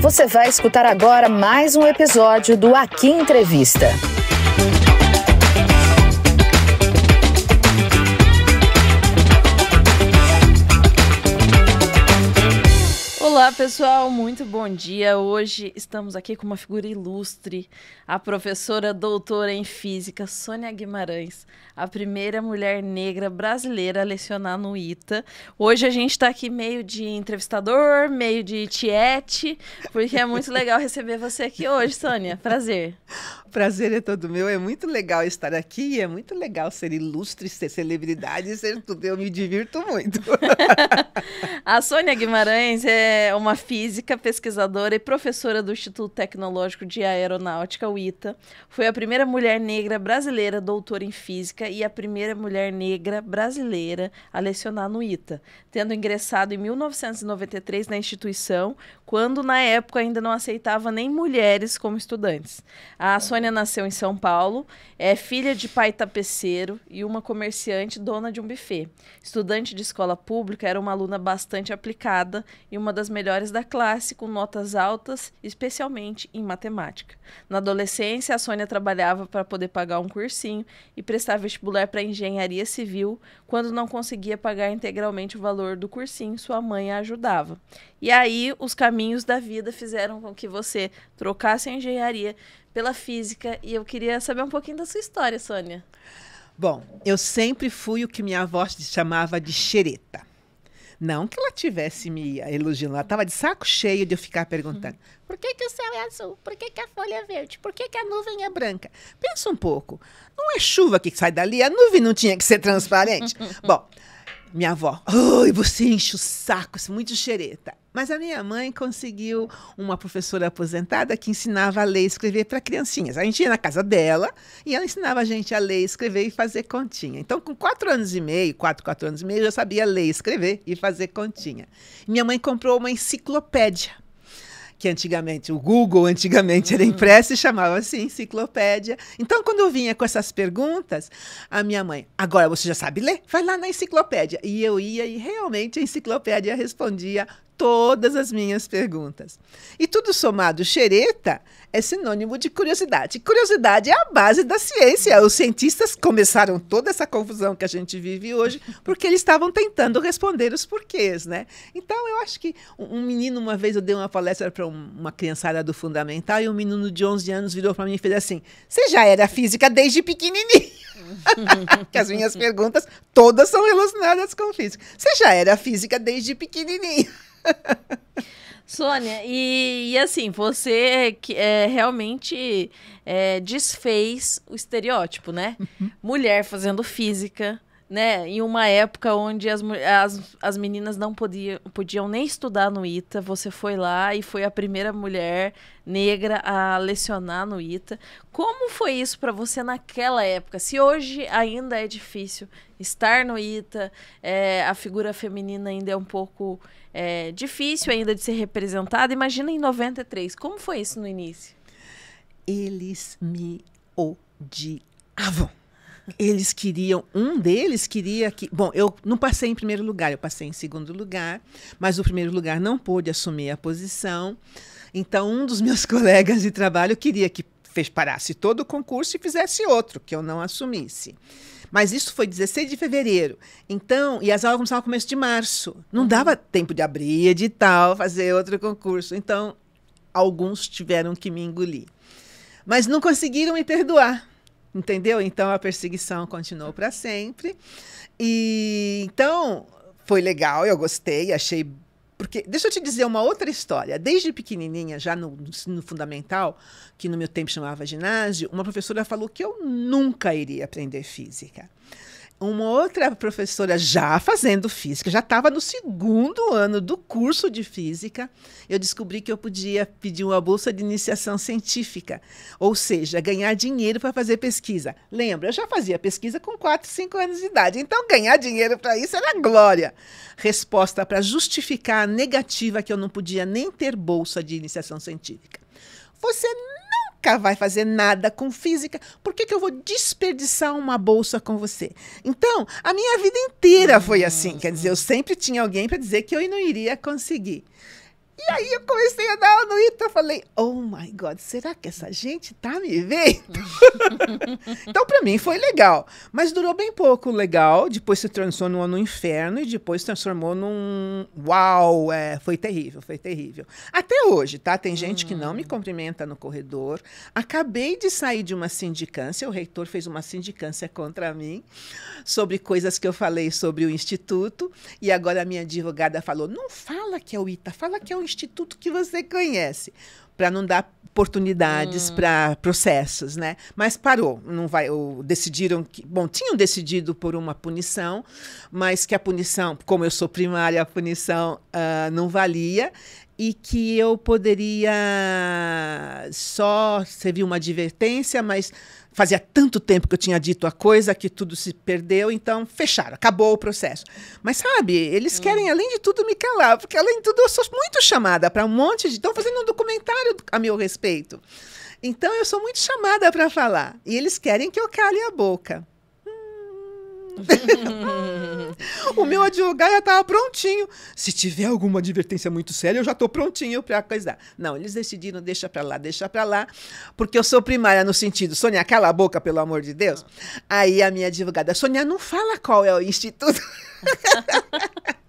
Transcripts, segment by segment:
Você vai escutar agora mais um episódio do Aqui Entrevista. Olá, pessoal, muito bom dia. Hoje estamos aqui com uma figura ilustre, a professora doutora em física Sônia Guimarães, a primeira mulher negra brasileira a lecionar no ITA. Hoje a gente está aqui meio de entrevistador, meio de tiete, porque é muito legal receber você aqui hoje, Sônia. Prazer. Prazer é todo meu. É muito legal estar aqui, é muito legal ser ilustre, ser celebridade, ser tudo. Eu me divirto muito. a Sônia Guimarães é é uma física, pesquisadora e professora do Instituto Tecnológico de Aeronáutica, o ITA. Foi a primeira mulher negra brasileira doutora em física e a primeira mulher negra brasileira a lecionar no ITA, tendo ingressado em 1993 na instituição, quando na época ainda não aceitava nem mulheres como estudantes. A Sônia nasceu em São Paulo, é filha de pai tapeceiro e uma comerciante dona de um buffet. Estudante de escola pública, era uma aluna bastante aplicada e uma das melhores melhores da classe, com notas altas, especialmente em matemática. Na adolescência, a Sônia trabalhava para poder pagar um cursinho e prestar vestibular para engenharia civil. Quando não conseguia pagar integralmente o valor do cursinho, sua mãe a ajudava. E aí, os caminhos da vida fizeram com que você trocasse a engenharia pela física. E eu queria saber um pouquinho da sua história, Sônia. Bom, eu sempre fui o que minha avó chamava de xereta. Não que ela tivesse me elogiando, ela estava de saco cheio de eu ficar perguntando: uhum. por que, que o céu é azul? Por que, que a folha é verde? Por que, que a nuvem é branca? Pensa um pouco. Não é chuva que sai dali, a nuvem não tinha que ser transparente. Bom, minha avó, ai, você enche o saco, é muito xereta. Mas a minha mãe conseguiu uma professora aposentada que ensinava a ler e escrever para criancinhas. A gente ia na casa dela e ela ensinava a gente a ler, escrever e fazer continha. Então, com quatro anos e meio, quatro, quatro anos e meio, eu já sabia ler, escrever e fazer continha. Minha mãe comprou uma enciclopédia que antigamente, o Google antigamente era uhum. impresso e chamava-se assim, enciclopédia. Então, quando eu vinha com essas perguntas, a minha mãe, agora você já sabe ler? Vai lá na enciclopédia. E eu ia e realmente a enciclopédia respondia todas as minhas perguntas. E tudo somado xereta é sinônimo de curiosidade. Curiosidade é a base da ciência. Os cientistas começaram toda essa confusão que a gente vive hoje porque eles estavam tentando responder os porquês, né? Então, eu acho que um menino, uma vez eu dei uma palestra para uma criançada do fundamental e um menino de 11 anos virou para mim e fez assim, você já era física desde pequenininho. que as minhas perguntas todas são relacionadas com física. Você já era física desde pequenininho. Sônia, e, e, assim, você que é, realmente é, desfez o estereótipo, né? Uhum. Mulher fazendo física, né, em uma época onde as, as, as meninas não podia, podiam nem estudar no ITA, você foi lá e foi a primeira mulher negra a lecionar no ITA. Como foi isso para você naquela época? Se hoje ainda é difícil estar no ITA, é, a figura feminina ainda é um pouco é, difícil ainda de ser representada, imagina em 93. Como foi isso no início? Eles me odiavam. Eles queriam, um deles queria que. Bom, eu não passei em primeiro lugar, eu passei em segundo lugar, mas o primeiro lugar não pôde assumir a posição. Então, um dos meus colegas de trabalho queria que fez, parasse todo o concurso e fizesse outro, que eu não assumisse. Mas isso foi 16 de fevereiro. Então, e as aulas começavam no começo de março. Não dava uhum. tempo de abrir edital, fazer outro concurso. Então, alguns tiveram que me engolir. Mas não conseguiram me perdoar. Entendeu? Então a perseguição continuou para sempre. E então foi legal, eu gostei, achei porque, deixa eu te dizer uma outra história. Desde pequenininha, já no, ensino fundamental, que no meu tempo chamava ginásio, uma professora falou que eu nunca iria aprender física uma outra professora já fazendo física, já estava no segundo ano do curso de física, eu descobri que eu podia pedir uma bolsa de iniciação científica, ou seja, ganhar dinheiro para fazer pesquisa. Lembra, eu já fazia pesquisa com 4, 5 anos de idade, então ganhar dinheiro para isso era glória. Resposta para justificar a negativa que eu não podia nem ter bolsa de iniciação científica. Você nunca vai fazer nada com física, por que, que eu vou desperdiçar uma bolsa com você? Então, a minha vida inteira foi assim. Quer dizer, eu sempre tinha alguém para dizer que eu não iria conseguir. E aí eu comecei a dar aula no ITA, falei, oh my God, será que essa gente tá me vendo? então, para mim, foi legal. Mas durou bem pouco legal, depois se transformou no inferno e depois se transformou num uau, é, foi terrível, foi terrível. Até hoje, tá? Tem gente hum. que não me hum. cumprimenta no corredor. Acabei de sair de uma sindicância, o reitor fez uma sindicância contra mim sobre coisas que eu falei sobre o instituto e agora a minha advogada falou, não fala que é o ITA, fala que é o instituto que você conhece, para não dar oportunidades hum. para processos, né? Mas parou, não vai, ou decidiram que, bom, tinham decidido por uma punição, mas que a punição, como eu sou primária, a punição uh, não valia e que eu poderia só servir uma advertência, mas fazia tanto tempo que eu tinha dito a coisa que tudo se perdeu, então fecharam, acabou o processo. Mas sabe, eles hum. querem, além de tudo, me calar, porque além de tudo, eu sou muito chamada para um monte de. Estão fazendo um documentário a meu respeito. Então eu sou muito chamada para falar. E eles querem que eu cale a boca. o meu advogado já estava prontinho. Se tiver alguma advertência muito séria, eu já estou prontinho para coisar. Não, eles decidiram, deixa para lá, deixa para lá, porque eu sou primária no sentido, Sônia, cala a boca, pelo amor de Deus. Ah. Aí a minha advogada, Sônia, não fala qual é o instituto.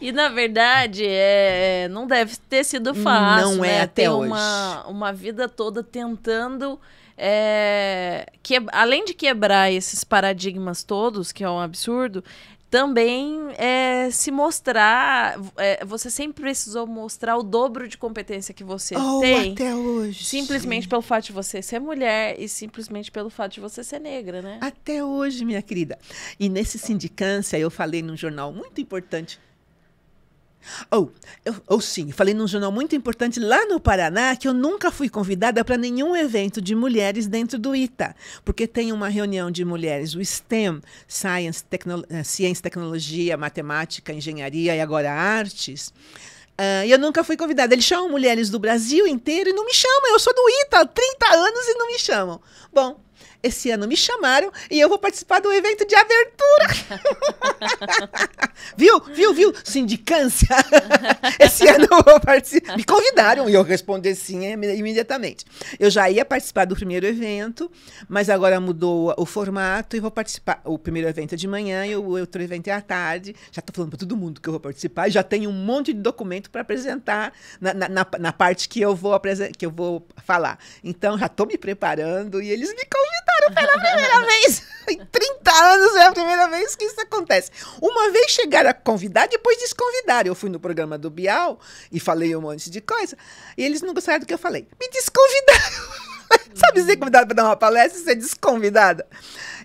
E na verdade, é, é, não deve ter sido fácil. Não né? é até hoje. Uma, uma vida toda tentando é, que, além de quebrar esses paradigmas todos, que é um absurdo, também é, se mostrar. É, você sempre precisou mostrar o dobro de competência que você oh, tem. Até hoje. Simplesmente pelo fato de você ser mulher e simplesmente pelo fato de você ser negra, né? Até hoje, minha querida. E nesse sindicância, eu falei num jornal muito importante ou, oh, ou oh, sim, falei num jornal muito importante lá no Paraná que eu nunca fui convidada para nenhum evento de mulheres dentro do ITA, porque tem uma reunião de mulheres, o STEM, Science, Tecno eh, Ciência, Tecnologia, Matemática, Engenharia e agora Artes. Uh, eu nunca fui convidada. Eles chamam mulheres do Brasil inteiro e não me chamam. Eu sou do ITA há 30 anos e não me chamam. Bom, esse ano me chamaram e eu vou participar do evento de abertura. viu? Viu? Viu? Sindicância. Esse ano eu vou participar. Me convidaram e eu respondi sim imediatamente. Eu já ia participar do primeiro evento, mas agora mudou o formato e vou participar. O primeiro evento é de manhã e o outro evento é à tarde. Já estou falando para todo mundo que eu vou participar e já tenho um monte de documento para apresentar na, na, na, na, parte que eu vou que eu vou falar. Então já estou me preparando e eles me convidaram. Claro, pela primeira vez em 30 anos é a primeira vez que isso acontece. Uma vez chegaram a convidar, depois desconvidaram. Eu fui no programa do Bial e falei um monte de coisa, e eles não gostaram do que eu falei. Me desconvidaram. Sabe ser convidada para dar uma palestra e ser desconvidada?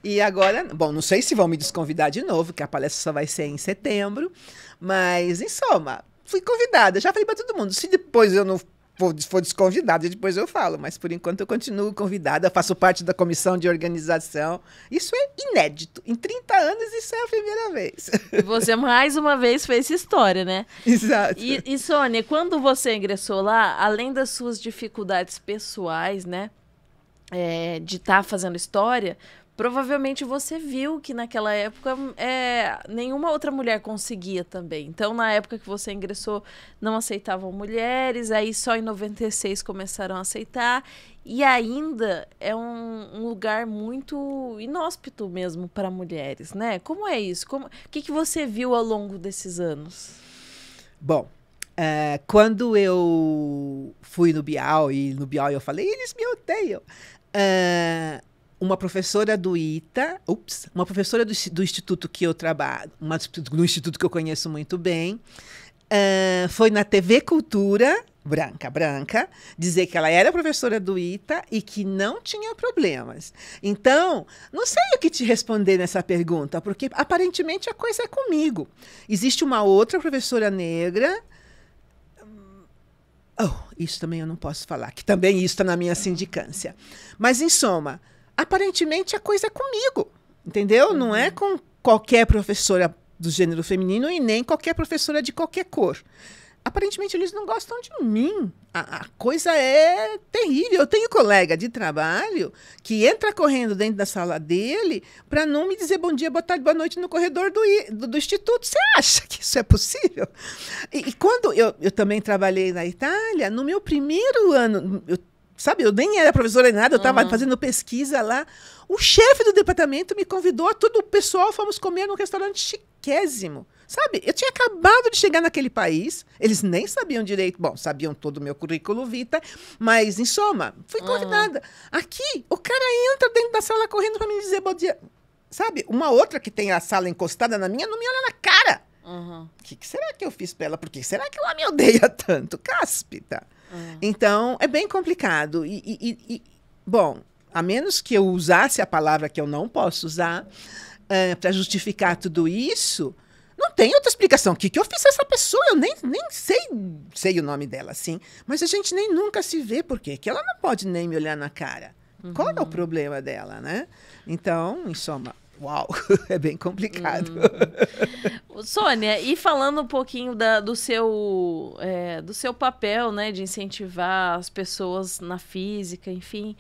E agora, bom, não sei se vão me desconvidar de novo, que a palestra só vai ser em setembro, mas em soma, fui convidada. Já falei para todo mundo, se depois eu não for, desconvidada desconvidada, depois eu falo, mas por enquanto eu continuo convidada, faço parte da comissão de organização. Isso é inédito. Em 30 anos, isso é a primeira vez. você mais uma vez fez história, né? Exato. E, e Sônia, quando você ingressou lá, além das suas dificuldades pessoais, né? É, de estar tá fazendo história, Provavelmente você viu que naquela época hum, é, nenhuma outra mulher conseguia também. Então, na época que você ingressou, não aceitavam mulheres, aí só em 96 começaram a aceitar. E ainda é um, um lugar muito inóspito mesmo para mulheres, né? Como é isso? Como, o que, que você viu ao longo desses anos? Bom, é, quando eu fui no Bial e no Bial eu falei, eles me odeiam. É, uma professora do ITA, ups, uma professora do, do instituto que eu trabalho, uma, do instituto que eu conheço muito bem, uh, foi na TV Cultura, branca, branca, dizer que ela era professora do ITA e que não tinha problemas. Então, não sei o que te responder nessa pergunta, porque aparentemente a coisa é comigo. Existe uma outra professora negra. Oh, isso também eu não posso falar, que também isso está na minha sindicância. Mas, em soma, aparentemente a coisa é comigo, entendeu? Uhum. Não é uhum. com qualquer professora do gênero feminino e nem qualquer professora de qualquer cor. Aparentemente eles não gostam de mim. A, a coisa é terrível. Eu tenho colega de trabalho que entra correndo dentro da sala dele para não me dizer bom dia, boa tarde, boa noite no corredor do, do, do instituto. Você acha que isso é possível? E, e quando eu, eu também trabalhei na Itália, no meu primeiro ano, eu sabe, eu nem era professora nem nada, eu estava uhum. fazendo pesquisa lá. O chefe do departamento me convidou, todo o pessoal fomos comer num restaurante chiquésimo. Sabe, eu tinha acabado de chegar naquele país, eles nem sabiam direito, bom, sabiam todo o meu currículo vita, mas em soma, fui convidada. Uhum. Aqui, o cara entra dentro da sala correndo para me dizer bom dia. Sabe, uma outra que tem a sala encostada na minha não me olha na cara. O uhum. que, que, será que eu fiz pra ela? Por que será que ela me odeia tanto? Cáspita. Ah. Então, é bem complicado. E, e, e, bom, a menos que eu usasse a palavra que eu não posso usar eh, para justificar tudo isso, não tem outra explicação. O que, que eu fiz a essa pessoa? Eu nem, nem sei, sei o nome dela, assim. Mas a gente nem nunca se vê, por quê? Que ela não pode nem me olhar na cara. Uhum. Qual é o uhum. problema dela, né? Então, em soma, Uau, é bem complicado. Hum. Sônia, e falando um pouquinho da, do, seu, é, do seu papel, né, de incentivar as pessoas na física, enfim,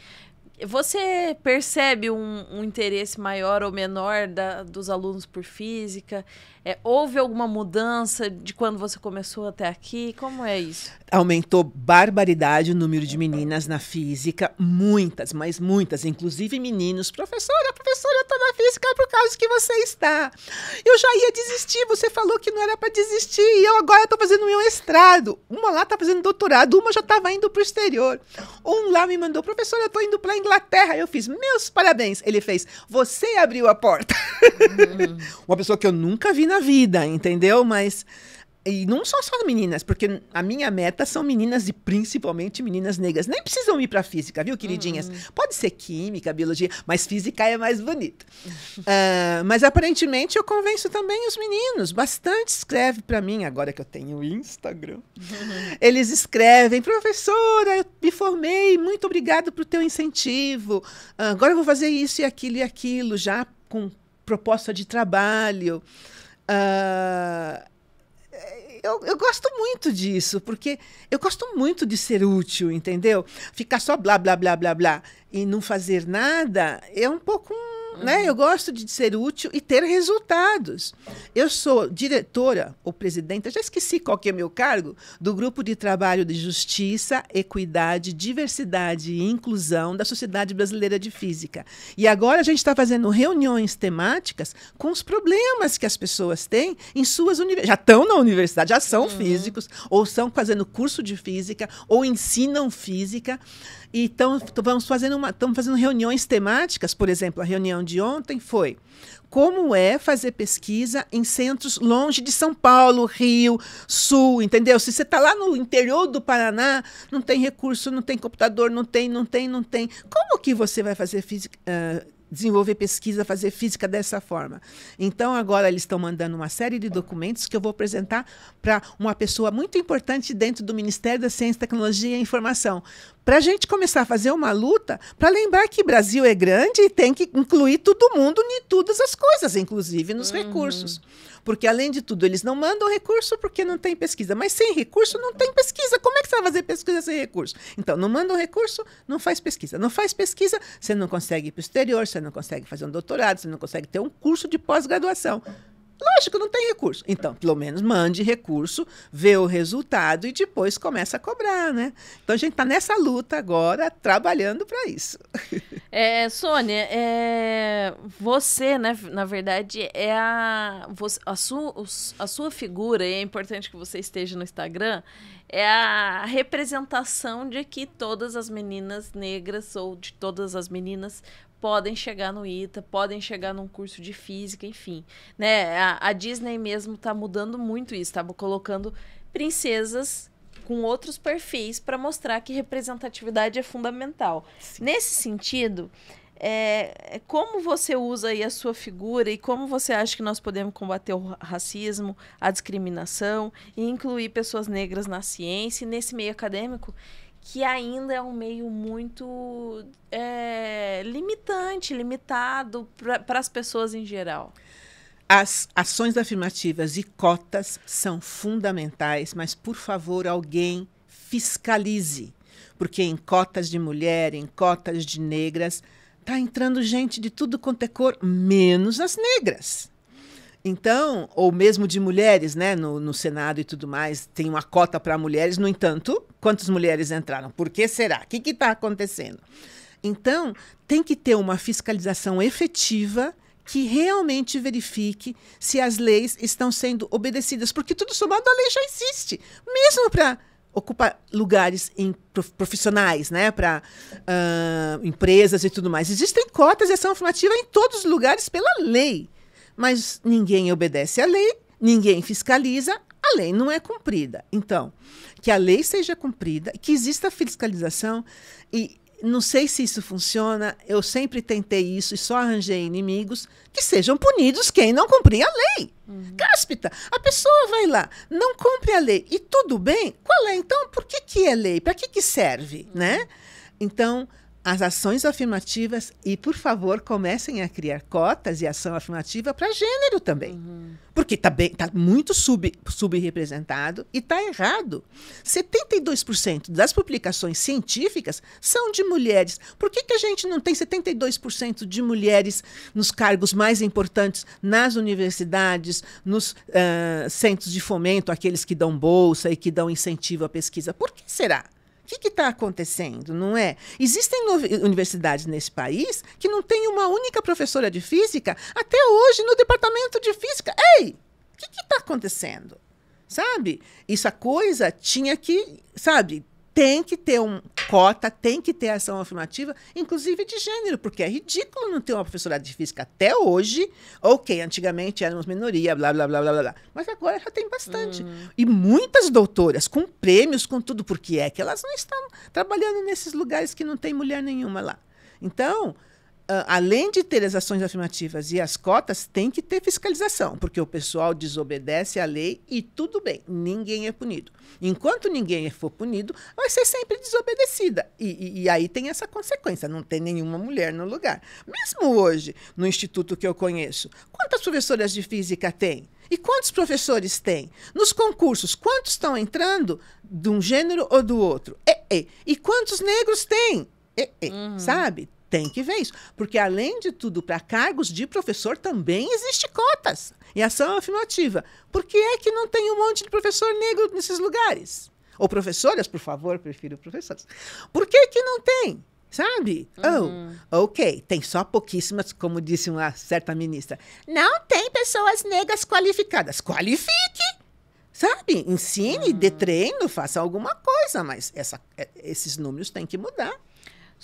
você percebe um, um interesse maior ou menor da, dos alunos por física? É, houve alguma mudança de quando você começou até aqui? Como é isso? Aumentou barbaridade o número de meninas na física, muitas, mas muitas, inclusive meninos. Professora, professora, eu estou na física por causa que você está. Eu já ia desistir, você falou que não era para desistir, e eu agora estou fazendo meu mestrado. Uma lá está fazendo doutorado, uma já estava indo para o exterior. Um lá me mandou, professora, eu estou indo para Inglaterra. Eu fiz, meus parabéns. Ele fez, você abriu a porta. Uhum. Uma pessoa que eu nunca vi na na vida, entendeu? Mas. E não são só meninas, porque a minha meta são meninas e principalmente meninas negras. Nem precisam ir para física, viu, queridinhas? Uhum. Pode ser química, biologia, mas física é mais bonito. uh, mas aparentemente eu convenço também os meninos. Bastante escreve para mim, agora que eu tenho Instagram. Uhum. Eles escrevem: professora, eu me formei, muito obrigado pelo teu incentivo. Uh, agora eu vou fazer isso e aquilo e aquilo, já com proposta de trabalho. Uh, eu, eu, gosto muito disso, porque eu gosto muito de ser útil, entendeu? Ficar só blá, blá, blá, blá, blá e não fazer nada é um pouco um né? Eu gosto de ser útil e ter resultados. Eu sou diretora ou presidenta, já esqueci qual que é meu cargo, do grupo de trabalho de justiça, equidade, diversidade e inclusão da Sociedade Brasileira de Física. E agora a gente está fazendo reuniões temáticas com os problemas que as pessoas têm em suas universidades. Já estão na universidade, já são uhum. físicos, ou são fazendo curso de física, ou ensinam física. E vamos fazendo uma, estamos fazendo reuniões temáticas, por exemplo, a reunião de ontem foi como é fazer pesquisa em centros longe de São Paulo, Rio, Sul, entendeu? Se você está lá no interior do Paraná, não tem recurso, não tem computador, não tem, não tem, não tem. Como que você vai fazer física, uh, desenvolver pesquisa, fazer física dessa forma. Então, agora eles estão mandando uma série de documentos que eu vou apresentar para uma pessoa muito importante dentro do Ministério da Ciência, Tecnologia e Informação, para a gente começar a fazer uma luta para lembrar que Brasil é grande e tem que incluir todo mundo em todas as coisas, inclusive nos uhum. recursos. Porque, além de tudo, eles não mandam recurso porque não tem pesquisa. Mas sem recurso, não tem pesquisa. Como é que você vai fazer pesquisa sem recurso? Então, não mandam recurso, não faz pesquisa. Não faz pesquisa, você não consegue ir para o exterior, você não consegue fazer um doutorado, você não consegue ter um curso de pós-graduação. Lógico, não tem recurso. Então, pelo menos mande recurso, vê o resultado e depois começa a cobrar, né? Então a gente está nessa luta agora, trabalhando para isso. É, Sônia, é... você, né, na verdade, é a, você, a, su, a sua figura, e é importante que você esteja no Instagram, é a representação de que todas as meninas negras ou de todas as meninas podem chegar no ITA, podem chegar num curso de física, enfim. Né? A, a Disney mesmo está mudando muito isso, tá? colocando princesas com outros perfis para mostrar que representatividade é fundamental. Sim. Nesse sentido, é, é, como você usa aí a sua figura e como você acha que nós podemos combater o racismo, a discriminação e incluir pessoas negras na ciência e nesse meio acadêmico? que ainda é um meio muito é, limitante, limitado para as pessoas em geral. As ações afirmativas e cotas são fundamentais, mas, por favor, alguém fiscalize. Porque em cotas de mulher, em cotas de negras, está entrando gente de tudo quanto é cor, menos as negras. Então, ou mesmo de mulheres, né, no, no Senado e tudo mais, tem uma cota para mulheres, no entanto, quantas mulheres entraram? Por que será? O que está acontecendo? Então, tem que ter uma fiscalização efetiva que realmente verifique se as leis estão sendo obedecidas, porque tudo somado a lei já existe, mesmo para ocupar lugares em profissionais, né, para uh, ah, empresas e tudo mais. Existem cotas e ação afirmativa em todos os lugares pela lei mas ninguém obedece à lei, ninguém fiscaliza, a lei não é cumprida. Então, que a lei seja cumprida, que exista fiscalização e não sei se isso funciona, eu sempre tentei isso e só arranjei inimigos que sejam punidos quem não cumprir a lei. Uhum. Cáspita, a pessoa vai lá, não cumpre a lei e tudo bem, qual é então? Por que, que é lei? Para que, que serve? Né? Uhum. Né? Então, as ações afirmativas e, por favor, comecem a criar cotas e ação afirmativa para gênero também. Uhum. Porque está tá muito sub, subrepresentado e está errado. 72% das publicações científicas são de mulheres. Por que, que a gente não tem 72% de mulheres nos cargos mais importantes nas universidades, nos uh, centros de fomento, aqueles que dão bolsa e que dão incentivo à pesquisa? Por que será? O que está acontecendo, não é? Existem universidades nesse país que não tem uma única professora de física até hoje no departamento de física. Ei, o que está acontecendo? Sabe? Isso a coisa tinha que, sabe, tem que ter um cota, tem que ter ação afirmativa, inclusive de gênero, porque é ridículo não ter uma professora de física até hoje. Ok, antigamente éramos minoria, blá, blá, blá, blá, blá. Mas agora já tem bastante. Uhum. E muitas doutoras com prêmios, com tudo, porque é que elas não estão trabalhando nesses lugares que não tem mulher nenhuma lá. Então, ah, além de ter as ações afirmativas e as cotas, tem que ter fiscalização, porque o pessoal desobedece à lei e tudo bem, ninguém é punido. Enquanto ninguém for punido, vai ser sempre desobedecida. E, e, e aí tem essa consequência: não tem nenhuma mulher no lugar. Mesmo hoje, no instituto que eu conheço, quantas professoras de física tem? E quantos professores tem? Nos concursos, quantos estão entrando de um gênero ou do outro? E, e. e quantos negros tem? E, e. Uhum. Sabe? Tem que ver isso. Porque, além de tudo, para cargos de professor também existe cotas e ação afirmativa. Por que é que não tem um monte de professor negro nesses lugares? Ou professoras, por favor, prefiro professores Por que, que não tem? Sabe? Uhum. Oh, ok, tem só pouquíssimas, como disse uma certa ministra. Não tem pessoas negras qualificadas. Qualifique! Sabe? Ensine, uhum. dê treino, faça alguma coisa, mas essa, é, esses números têm que mudar.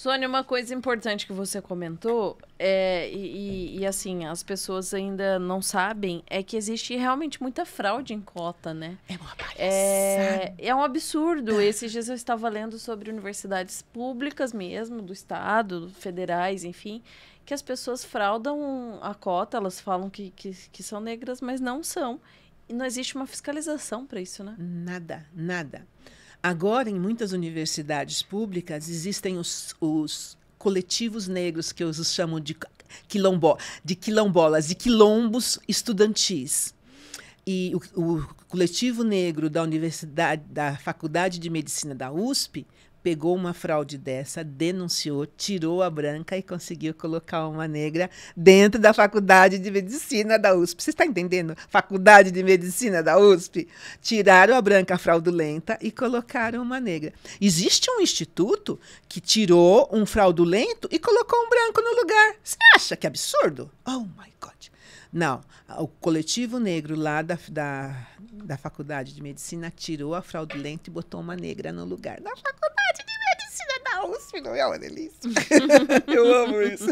Sônia, uma coisa importante que você comentou, é, e, e, assim, as pessoas ainda não sabem, é que existe realmente muita fraude em cota, né? É uma É, é um absurdo. Esses dias eu estava lendo sobre universidades públicas mesmo, do Estado, federais, enfim, que as pessoas fraudam a cota, elas falam que, que, que são negras, mas não são. E não existe uma fiscalização para isso, né? Nada, nada. Nada. Agora, em muitas universidades públicas, existem os, os coletivos negros, que eu os chamo de, quilombo, de quilombolas, de quilombos estudantis. E o, o coletivo negro da Universidade, da Faculdade de Medicina da USP, pegou uma fraude dessa, denunciou, tirou a branca e conseguiu colocar uma negra dentro da Faculdade de Medicina da USP. Você está entendendo? Faculdade de Medicina da USP. Tiraram a branca fraudulenta e colocaram uma negra. Existe um instituto que tirou um fraudulento e colocou um branco no lugar. Você acha que é absurdo? Oh my God. Não, o coletivo negro lá da, da, da faculdade de medicina tirou a fraudulenta e botou uma negra no lugar da faculdade de medicina da USP, não é uma delícia? eu amo isso.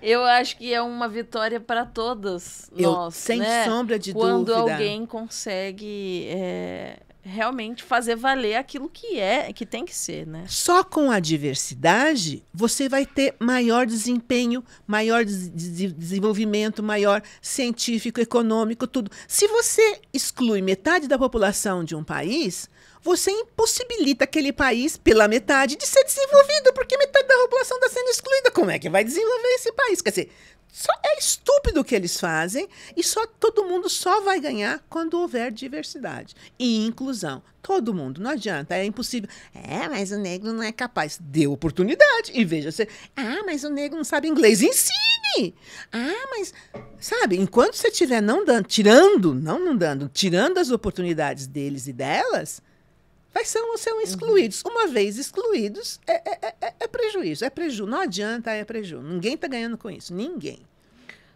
Eu acho que é uma vitória para todas eu, nós, Sem né? sombra de Quando dúvida. Quando alguém consegue é, realmente fazer valer aquilo que é, que tem que ser, né? Só com a diversidade você vai ter maior desempenho, maior des des desenvolvimento, maior científico, econômico, tudo. Se você exclui metade da população de um país, você impossibilita aquele país, pela metade, de ser desenvolvido, porque metade da população está sendo excluída. Como é que vai desenvolver esse país? Quer dizer, só é estúpido o que eles fazem e só todo mundo só vai ganhar quando houver diversidade e inclusão. Todo mundo, não adianta, é impossível. É, mas o negro não é capaz. Dê oportunidade e veja você. Ah, mas o negro não sabe inglês. Ensine! Ah, mas sabe, enquanto você estiver não dando, tirando, não não dando, tirando as oportunidades deles e delas, Vai ser, serão excluídos. Uhum. Uma vez excluídos, é, é, é, é, prejuízo. É prejuízo. Não adianta, é prejuízo. Ninguém está ganhando com isso. Ninguém.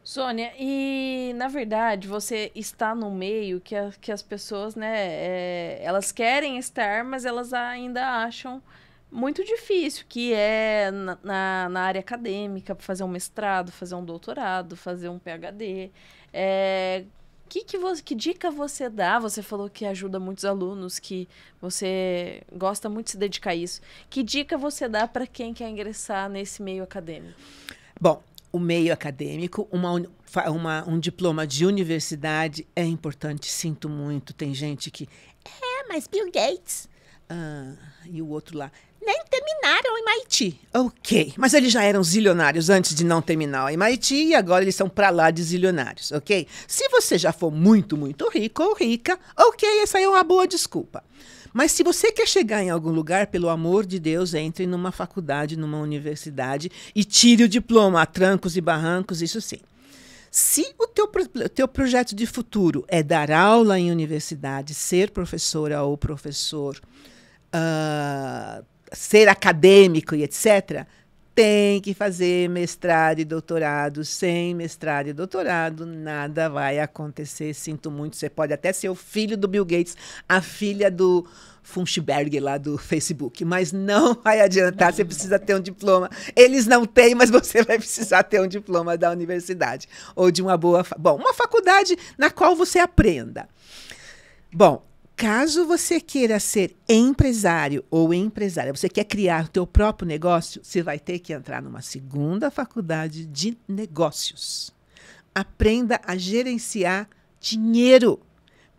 Sônia, e na verdade você está no meio que, a, que as pessoas, né, elas querem estar, mas elas ainda acham muito difícil, que é na, na, na área acadêmica, fazer um mestrado, fazer um doutorado, fazer um PhD. É, que, que, você, que dica você dá? Você falou que ajuda muitos alunos, que você gosta muito de se dedicar a isso. Que dica você dá para quem quer ingressar nesse meio acadêmico? Bom, o meio acadêmico, uma, uma, um diploma de universidade é importante, sinto muito. Tem gente que. É, mas Bill Gates. Ah e o outro lá, nem terminaram o MIT. Ok, mas eles já eram zilionários antes de não terminar o MIT e agora eles são para lá de zilionários, ok? Se você já for muito, muito rico ou rica, ok, essa é uma boa desculpa. Mas se você quer chegar em algum lugar, pelo amor de Deus, entre numa faculdade, numa universidade e tire o diploma a trancos e barrancos, isso sim. Se o teu, teu projeto de futuro é dar aula em universidade, ser professora ou professor, ah, ser acadêmico e etc., tem que fazer mestrado e doutorado. Sem mestrado e doutorado, nada vai acontecer. Sinto muito. Você pode até ser o filho do Bill Gates, a filha do Funchberg lá do Facebook, mas não vai adiantar. Você precisa ter um diploma. Eles não têm, mas você vai precisar ter um diploma da universidade ou de uma boa, bom, uma faculdade na qual você aprenda. Bom, Caso você queira ser empresário ou empresária, você quer criar o teu próprio negócio, você vai ter que entrar numa segunda faculdade de negócios. Aprenda a gerenciar dinheiro,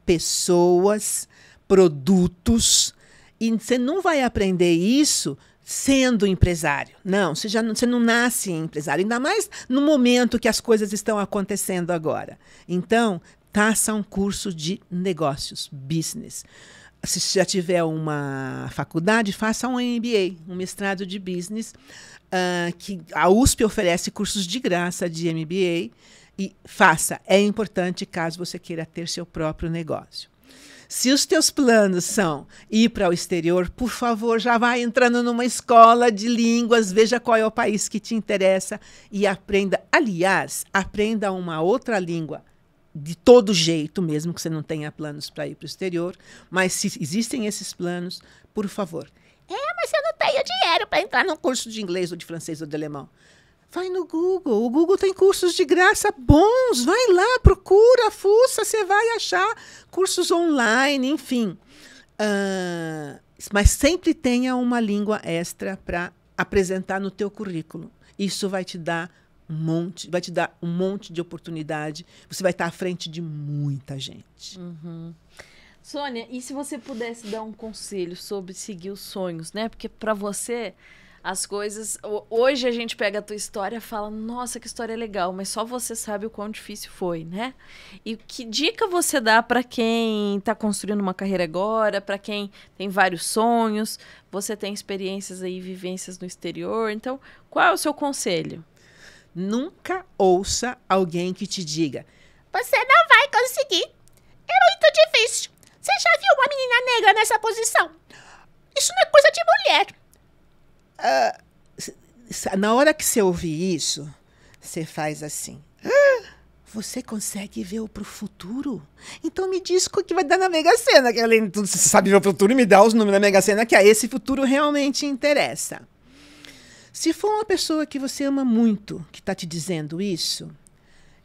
pessoas, produtos, e você não vai aprender isso sendo empresário. Não, você já não, você não nasce empresário, ainda mais no momento que as coisas estão acontecendo agora. Então, faça um curso de negócios, business. Se já tiver uma faculdade, faça um MBA, um mestrado de business, uh, que a USP oferece cursos de graça de MBA e faça. É importante caso você queira ter seu próprio negócio. Se os teus planos são ir para o exterior, por favor, já vá entrando numa escola de línguas, veja qual é o país que te interessa e aprenda. Aliás, aprenda uma outra língua de todo jeito, mesmo que você não tenha planos para ir para o exterior, mas se existem esses planos, por favor. É, mas eu não tenho dinheiro para entrar no curso de inglês ou de francês ou de alemão. Vai no Google. O Google tem cursos de graça bons. Vai lá, procura, fuça, você vai achar cursos online, enfim. Uh, mas sempre tenha uma língua extra para apresentar no teu currículo. Isso vai te dar um monte, vai te dar um monte de oportunidade. Você vai estar à frente de muita gente. Uhum. Sônia, e se você pudesse dar um conselho sobre seguir os sonhos, né? Porque para você as coisas. Hoje a gente pega a tua história e fala, nossa, que história legal, mas só você sabe o quão difícil foi, né? E que dica você dá para quem está construindo uma carreira agora, para quem tem vários sonhos, você tem experiências aí, vivências no exterior. Então, qual é o seu conselho? Nunca ouça alguém que te diga: Você não vai conseguir. É muito difícil. Você já viu uma menina negra nessa posição? Isso não é coisa de mulher. Uh, na hora que você ouvir isso, você faz assim. Ah, você consegue ver o futuro? Então me diz o que vai dar na Mega Sena. Além de tudo, você sabe ver o futuro e me dá os números da Mega Sena, que a esse futuro realmente interessa. Se for uma pessoa que você ama muito que está te dizendo isso,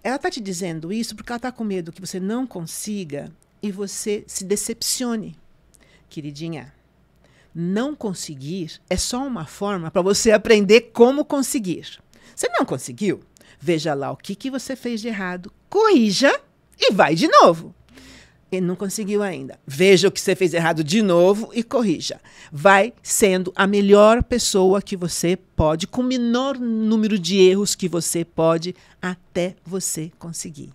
ela está te dizendo isso porque ela está com medo que você não consiga e você se decepcione. Queridinha, não conseguir é só uma forma para você aprender como conseguir. Você não conseguiu? Veja lá o que, que você fez de errado, corrija e vai de novo. E não conseguiu ainda. Veja o que você fez errado de novo e corrija. Vai sendo a melhor pessoa que você pode, com o menor número de erros que você pode, até você conseguir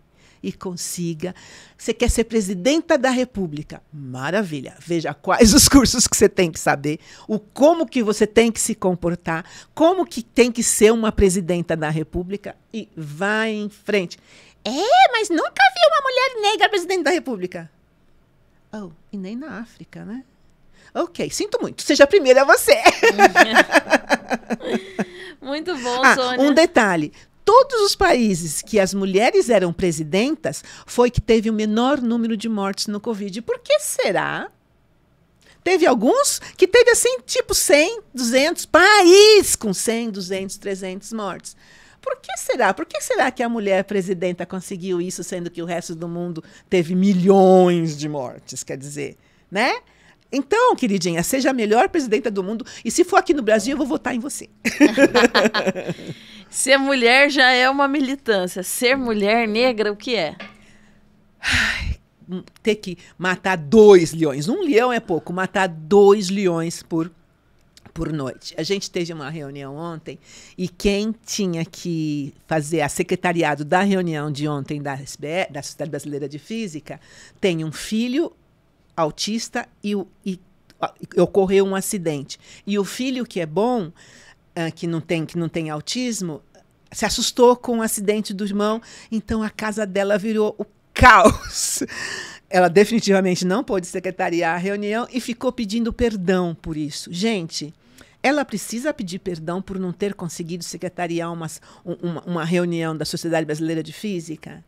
e consiga. Você quer ser presidenta da República? Maravilha. Veja quais os cursos que você tem que saber, o como que você tem que se comportar, como que tem que ser uma presidenta da República e vai em frente. É, mas nunca vi uma mulher negra presidente da República. Oh, e nem na África, né? Ok, sinto muito. Seja a primeira você. muito bom, ah, Sônia. Um detalhe: todos os países que as mulheres eram presidentas, foi que teve o menor número de mortes no Covid. Por que será? Teve alguns que teve assim, tipo 100, 200, país com 100, 200, 300 mortes. Por que será? Por que será que a mulher presidenta conseguiu isso, sendo que o resto do mundo teve milhões de mortes? Quer dizer, né? Então, queridinha, seja a melhor presidenta do mundo e se for aqui no Brasil, eu vou votar em você. Ser mulher já é uma militância. Ser mulher negra, o que é? Ai, hum, ter que matar dois leões. Um leão é pouco, matar dois leões por, por noite. A gente teve uma reunião ontem e quem tinha que fazer a secretariado da reunião de ontem da, SBE, da Sociedade Brasileira de Física tem um filho autista e, e, e ocorreu um acidente. E o filho que é bom, uh, que, não tem, que não tem autismo, se assustou com o acidente do irmão, então a casa dela virou o caos. Ela definitivamente não pôde secretariar a reunião e ficou pedindo perdão por isso. Gente, ela precisa pedir perdão por não ter conseguido secretariar uma, uma reunião da Sociedade Brasileira de Física?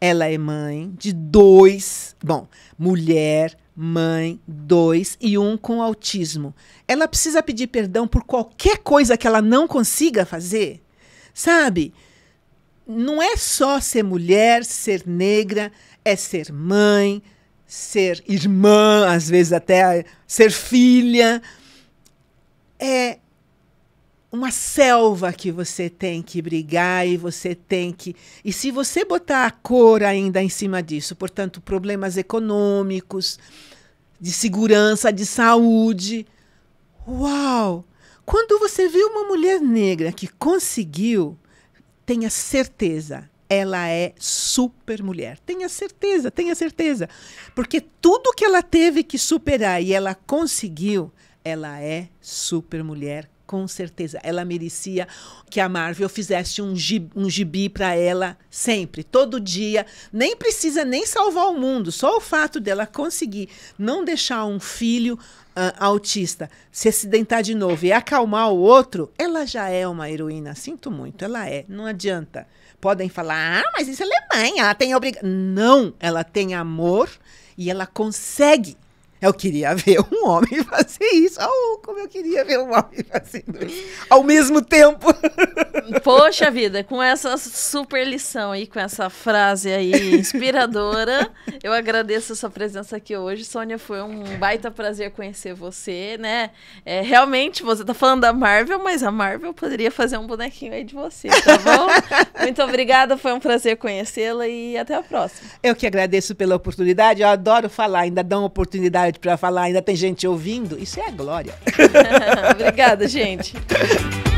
Ela é mãe de dois, bom, mulher, mãe, dois e um com autismo. Ela precisa pedir perdão por qualquer coisa que ela não consiga fazer, sabe? Não é só ser mulher, ser negra, é ser mãe, ser irmã, às vezes até ser filha. É uma selva que você tem que brigar e você tem que. E se você botar a cor ainda em cima disso, portanto, problemas econômicos, de segurança, de saúde. Uau! Quando você vê uma mulher negra que conseguiu, tenha certeza, ela é super mulher. Tenha certeza, tenha certeza. Porque tudo que ela teve que superar e ela conseguiu, ela é super mulher com certeza. Ela merecia que a Marvel fizesse um gibi, um gibi para ela sempre, todo dia. Nem precisa nem salvar o mundo. Só o fato dela conseguir não deixar um filho Uh, autista se acidentar de novo e acalmar o outro, ela já é uma heroína. Sinto muito, ela é. Não adianta. Podem falar, ah, mas isso é Alemanha, ela tem obrigação. Não, ela tem amor e ela consegue eu queria ver um homem fazer isso. Oh, como eu queria ver um homem fazendo isso. Ao mesmo tempo. Poxa vida, com essa super lição aí, com essa frase aí inspiradora, eu agradeço a sua presença aqui hoje. Sônia, foi um baita prazer conhecer você, né? É, realmente, você tá falando da Marvel, mas a Marvel poderia fazer um bonequinho aí de você, tá bom? Muito obrigada, foi um prazer conhecê-la e até a próxima. Eu que agradeço pela oportunidade, eu adoro falar, ainda dá uma oportunidade tarde para falar, ainda tem gente ouvindo, isso é a glória. Obrigada, gente.